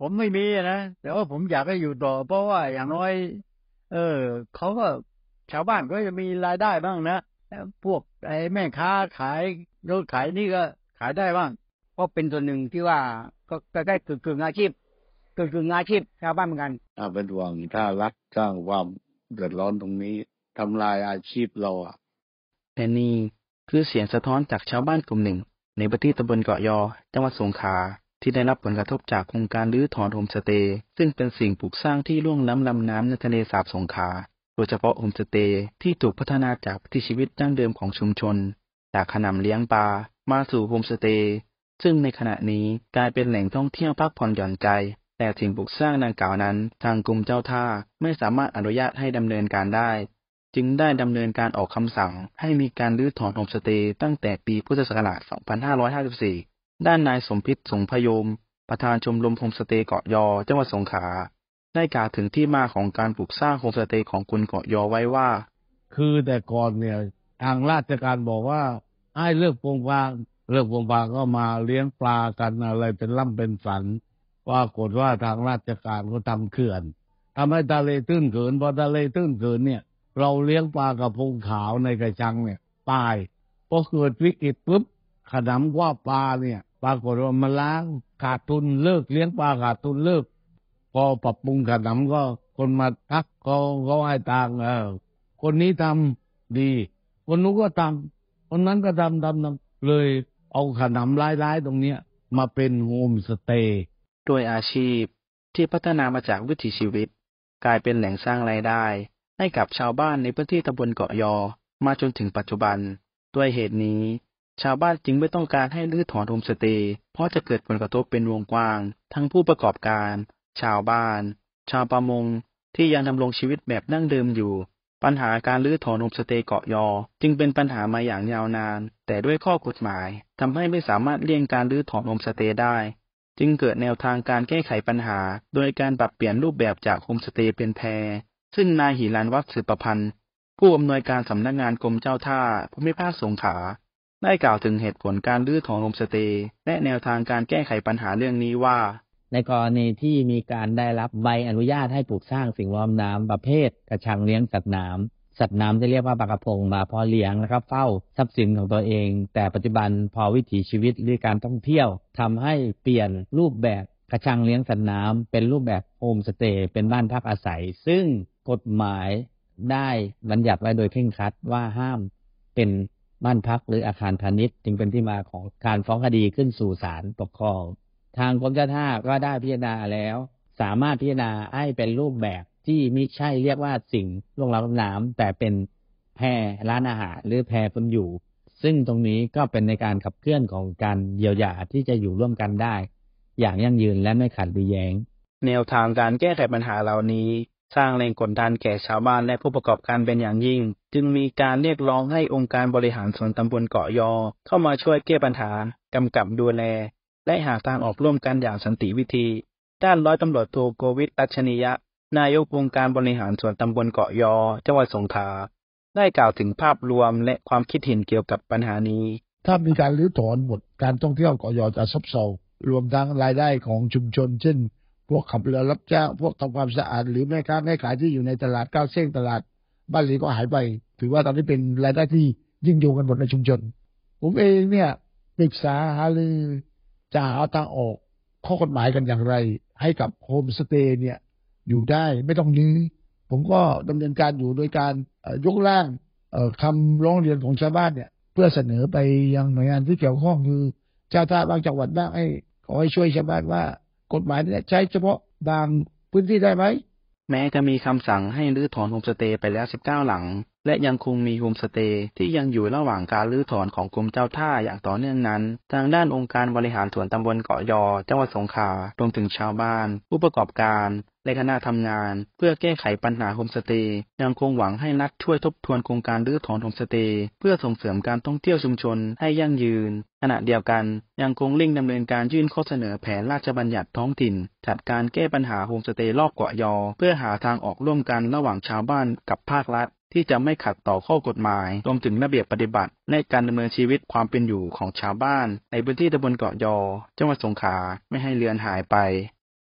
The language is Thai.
ผมไม่มีนะ แต่ว่าผมอยากให้อยู่ต่อ เพราะว่าอย่างน้อย เออ เขาก็ชาวบ้านก็จะมีรายได้บ้างนะพวกไอ้แม่ค้าขายรถขายนี่ก็ ขายได้บ้างก็เป็นส่วนหนึ่งที่ว่า ก็ใกล้ๆกึ่งกึ่งอาชีพกึ่งกึ่งอาชีพชาวบ้านเหมือนกันอ่าเป็นห่วงถ้ารักสร้างความเดือดร้อนตรงนี้ทำลายอาชีพเราอ่ะแต่นี่คือเสียงสะท้อนจากชาวบ้านกลุ่มหนึ่ง ในพื้นที่ตำบลเกาะยอ จังหวัดสงขลาที่ได้รับผลกระทบจากโครงการรื้อถอนโฮมสเตย์ซึ่งเป็นสิ่งปลูกสร้างที่ล่วงล้ำ ลำ น้ำในทะเลสาบสงขา โดยเฉพาะโฮมสเตย์ที่ถูกพัฒนาจากที่ชีวิตดั้งเดิมของชุมชน จากขนำเลี้ยงปลามาสู่โฮมสเตย์ซึ่งในขณะนี้กลายเป็นแหล่งท่องเที่ยวพักผ่อนหย่อนใจ แต่สิ่งปลูกสร้างดังกล่าวนั้นทางกรมเจ้าท่าไม่สามารถอนุญาตให้ดำเนินการได้ จึงได้ดำเนินการออกคำสั่ง ให้มีการรื้อถอนโฮมสเตย์ตั้งแต่ปีพุทธศักราช 2554ด้านนายสมพิษสงพยม ประธานชมรมโฮมสเตย์เกาะยอจังหวัดสงขลาได้กล่าวถึงที่มาของการปลูกสร้างโฮมสเตย์ของคุณเกาะยอไว้ว่า คือแต่ก่อนเนี่ยทางราชการบอกว่าไอ้เลือกปงลางเลือกปงลางก็มาเลี้ยงปลากันอะไรเป็นล่ำเป็นสันปรากฏว่าทางราชการก็ทำเขื่อน ทำให้ทะเลตื้นเขินพอทะเลตื้นเขินเนี่ย เราเลี้ยงปลากระพงขาวในกระชังเนี่ยตายพอเกิดวิกฤตปุ๊บขนำว่าปลาเนี่ยปรากฏว่ามาล้างขาดทุนเลิกเลี้ยงปลาขาดทุนเลิกกอปรับปรุงขนำก็คนมาทักก็เขาให้ตังเออคนนี้ทำดีคนนู้นก็ทำคนนั้นก็ทำทำทำเลย เอาขนำร้ายๆตรงเนี้ย มาเป็นโฮมสเตย์ด้วยอาชีพที่พัฒนามาจากวิถีชีวิต กลายเป็นแหล่งสร้างรายได้ ให้กับชาวบ้านในพื้นที่ตำบลเกาะยอมาจนถึงปัจจุบันด้วยเหตุนี้ชาวบ้านจึงไม่ต้องการให้ลื้อถอนโฮมสเตย์เพราะจะเกิดผลกระทบเป็นวงกว้าง ทั้งผู้ประกอบการ ชาวบ้าน ชาวประมงที่ยังดำรงชีวิตแบบนั่งเดิมอยู่ ปัญหาการลื้อถอนโฮมสเตย์เกาะยอ จึงเป็นปัญหามาอย่างยาวนาน แต่ด้วยข้อกฎหมาย ทำให้ไม่สามารถเลี่ยงการลื้อถอนโฮมสเตย์ได้ จึงเกิดแนวทางการแก้ไขปัญหา โดยการปรับเปลี่ยนรูปแบบจากโฮมสเตย์เป็นแพรซึ่งนายหิรันวัฒน์สืบประพันธ์ผู้อำนวยการสำนักงงานกรมเจ้าท่าผูมิภาคสงขาได้กล่าวถึงเหตุผลการลื้อถอนโฮมสเตย์และแนวทางการแก้ไขปัญหาเรื่องนี้ว่า ในกรณีที่มีการได้รับใบอนุญาตให้ปลูกสร้างสิ่งล้อมน้ำ ประเภทกระชังเลี้ยงสัตว์น้ำสัตว์น้ำจะเรียกว่าปาากระพง มาพอเลี้ยงนะครับเฝ้าทรัพย์สินของตัวเอง แต่ปัจจุบันพอวิถีชีวิตหรือการท่องเที่ยว ทำให้เปลี่ยนรูปแบบกระชังเลี้ยงสัตว์น้ำ เป็นรูปแบบโฮมสเตย์เป็นบ้านพักอาศัย ซึ่งกฎหมายได้บัญญัติไว้โดยเคร่งครัดว่าห้ามเป็นบ้านพักหรืออาคารพาณิชย์ จึงเป็นที่มาของการฟ้องคดีขึ้นสู่ศาลปกครองทางกรมเจ้าท่าก็ได้พิจารณาแล้ว สามารถพิจารณาให้เป็นรูปแบบที่ไม่ใช่เรียกว่าสิ่งลงรับน้ำแต่เป็นแพรร้านอาหารหรือแพรคนอยู่ ซึ่งตรงนี้ก็เป็นในการขับเคลื่อนของการเยียวยาที่จะอยู่ร่วมกันได้ อย่างยั่งยืนและไม่ขัดหรแยง้ง แนวทางการแก้ไขปัญหาเหล่านี้สร้างแรงกดดันแก่ชาวบ้านและผู้ประกอบการเป็นอย่างยิ่ง จึงมีการเรียกร้องให้องค์การบริหารส่วนตำบลเกาะยอ เข้ามาช่วยแก้ปัญหากำกับดูแล และหาทางออกร่วมกันอย่างสันติวิธี ด้านร้อยตำรวจโทโกวิทรัชนิยะนายกองค์การบริหารส่วนตำบลเกาะยอจังหวัดสงขลาได้กล่าวถึงภาพรวมและความคิดเห็นเกี่ยวกับปัญหานี้ ถ้ามีการรื้อถอนหมดการท่องเที่ยวเกาะยอจะซบเซารวมทั้งรายได้ของชุมชนเช่นพวกขับเรือรับจ้างพวกทำความสะอาดหรือแม่ค้าแม่ขายที่อยู่ในตลาด ก้าวเส้นตลาดบ้านหลีก็หายไป ถือว่าตอนนี้เป็นรายได้ที่ยิ่งโยงกันหมดในชุมชนผมเองเนี่ยปรึกษาหารือจะหาทางออกข้อกฎหมายกันอย่างไร ให้กับโฮมสเตย์เนี่ย อยู่ได้ไม่ต้องนื้อผมก็ดำเนินการอยู่โดยการยกร่างคำร้องเรียนของชาวบ้านเนี่ยเพื่อเสนอไปยังหน่วยงานที่เกี่ยวข้องคือ เจ้าท่าบางจังหวัดบ้างให้ขอให้ช่วยชาวบ้านว่ากฎหมายนี่ใช้เฉพาะบางพื้นที่ได้ไหม แม้จะมีคำสั่งให้รื้อถอนโฮมสเตย์ไปแล้ว 19 หลัง และยังคงมีโฮมสเตย์ที่ยังอยู่ระหว่างการรื้อถอนของกรมเจ้าท่าอย่างต่อเนื่องนั้น ทางด้านองค์การบริหารส่วนตำบลเกาะยอจังหวัดสงขลา รวมถึงชาวบ้าน ผู้ประกอบการและคณะทำงาน เพื่อแก้ไขปัญหาโฮมสเตย์ยังคงหวังให้นักช่วยทบทวนโครงการรื้อถอนโฮมสเตย์เพื่อส่งเสริมการท่องเที่ยวชุมชนให้ยั่งยืน ขณะเดียวกันยังคงเร่งดำเนินการยื่นข้อเสนอแผนราชบัญญัติท้องถิ่น จัดการแก้ปัญหาโฮมสเตย์รอบเกาะยอ เพื่อหาทางออกร่วมกันระหว่างชาวบ้านกับภาครัฐ ที่จะไม่ขัดต่อข้อกฎหมายรวมถึงระเบียบปฏิบัติ ในการดำเนินชีวิตความเป็นอยู่ของชาวบ้าน ในพื้นที่ตำบลเกาะยอ จังหวัดสงขลาไม่ให้เลือนหายไป